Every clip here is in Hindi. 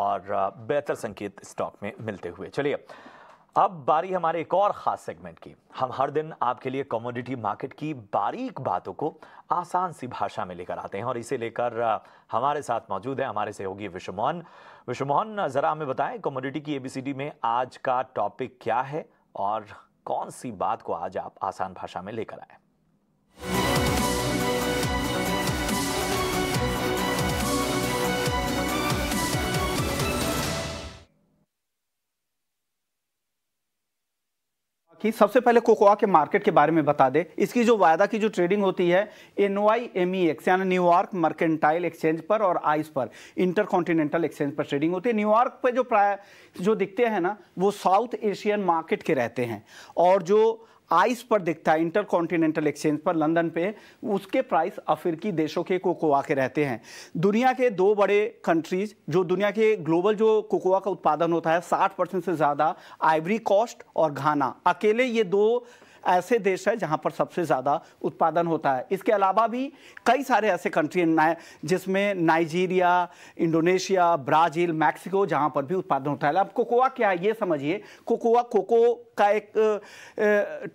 और बेहतर संकेत स्टॉक में मिलते हुए चलिए अब बारी हमारे एक और खास सेगमेंट की हम हर दिन आपके लिए कमोडिटी मार्केट की बारीक बातों को आसान सी भाषा में लेकर आते हैं और इसे लेकर हमारे साथ मौजूद है हमारे सहयोगी विश्व मोहन विश्व मोहन ज़रा हमें बताएं कमोडिटी की एबीसीडी में आज का टॉपिक क्या है और कौन सी बात को आज आप आसान भाषा में लेकर आए कि सबसे पहले कोकोआ के मार्केट के बारे में बता दे इसकी जो वायदा की जो ट्रेडिंग होती है N Y M E X यानी न्यूयॉर्क मर्केंटाइल एक्सचेंज पर और आइस पर इंटर कॉन्टिनेंटल एक्सचेंज पर ट्रेडिंग होती है न्यूयॉर्क पर जो प्राय जो दिखते हैं ना वो साउथ एशियन मार्केट के रहते हैं और जो आइस पर दिखता है इंटर कॉन्टिनेंटल एक्सचेंज पर लंदन पे उसके प्राइस अफ्रीकी देशों के कोकोआ के रहते हैं दुनिया के दो बड़े कंट्रीज जो दुनिया के ग्लोबल जो कोकोआ का उत्पादन होता है 60 परसेंट से ज़्यादा आइवरी कॉस्ट और घाना अकेले ये दो ऐसे देश है जहाँ पर सबसे ज़्यादा उत्पादन होता है इसके अलावा भी कई सारे ऐसे कंट्री हैं जिसमें नाइजीरिया इंडोनेशिया ब्राज़ील मैक्सिको जहाँ पर भी उत्पादन होता है अब कोकोआ क्या है ये समझिए कोकोआ कोको का एक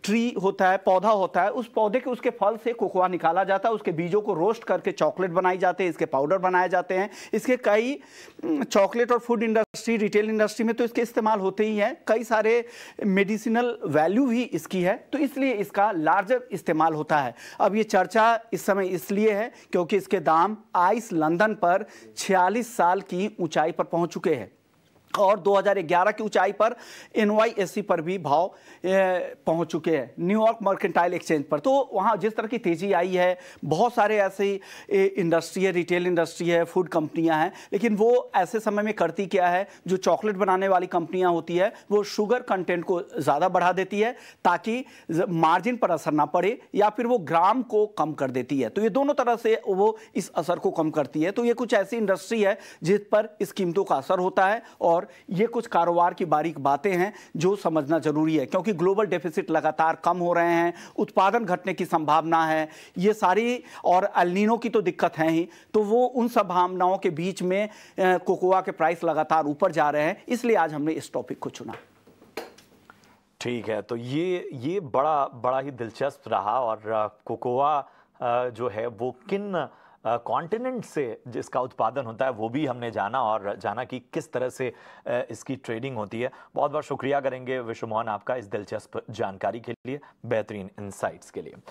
ट्री होता है पौधा होता है उस पौधे के उसके फल से कोकोआ निकाला जाता है उसके बीजों को रोस्ट करके चॉकलेट बनाई जाते हैं इसके पाउडर बनाए जाते हैं इसके कई चॉकलेट और फूड इंडस्ट्री रिटेल इंडस्ट्री में तो इसके इस्तेमाल होते ही हैं कई सारे मेडिसिनल वैल्यू भी इसकी है तो तो इसलिए इसका लार्जर इस्तेमाल होता है अब ये चर्चा इस समय इसलिए है क्योंकि इसके दाम आइस लंदन पर 46 साल की ऊंचाई पर पहुंच चुके हैं और 2011 की ऊंचाई पर एन पर भी भाव पहुंच चुके हैं न्यूयॉर्क मर्केंटाइल एक्सचेंज पर तो वहां जिस तरह की तेज़ी आई है बहुत सारे ऐसे इंडस्ट्री है रिटेल इंडस्ट्री है फूड कंपनियां हैं लेकिन वो ऐसे समय में करती क्या है जो चॉकलेट बनाने वाली कंपनियां होती है वो शुगर कंटेंट को ज़्यादा बढ़ा देती है ताकि मार्जिन पर असर ना पड़े या फिर वो ग्राम को कम कर देती है तो ये दोनों तरह से वो इस असर को कम करती है तो ये कुछ ऐसी इंडस्ट्री है जिस पर इस कीमतों का असर होता है और और ये कुछ कारोबार की बारीक बातें हैं जो समझना जरूरी है क्योंकि ग्लोबल डेफिसिट लगातार कम हो रहे हैं उत्पादन घटने की संभावना है ये सारी और अलिनो की तो दिक्कत है ही तो वो उन संभावनाओं के बीच में कोकोआ के प्राइस लगातार ऊपर जा रहे हैं इसलिए आज हमने इस टॉपिक को चुना ठीक है तो ये ये बड़ा बड़ा ही दिलचस्प रहा और कोकोआ जो है वो किन कॉन्टिनेंट से जिसका उत्पादन होता है वो भी हमने जाना और जाना कि किस तरह से इसकी ट्रेडिंग होती है बहुत बहुत शुक्रिया करेंगे विश्व मोहन आपका इस दिलचस्प जानकारी के लिए बेहतरीन इंसाइट्स के लिए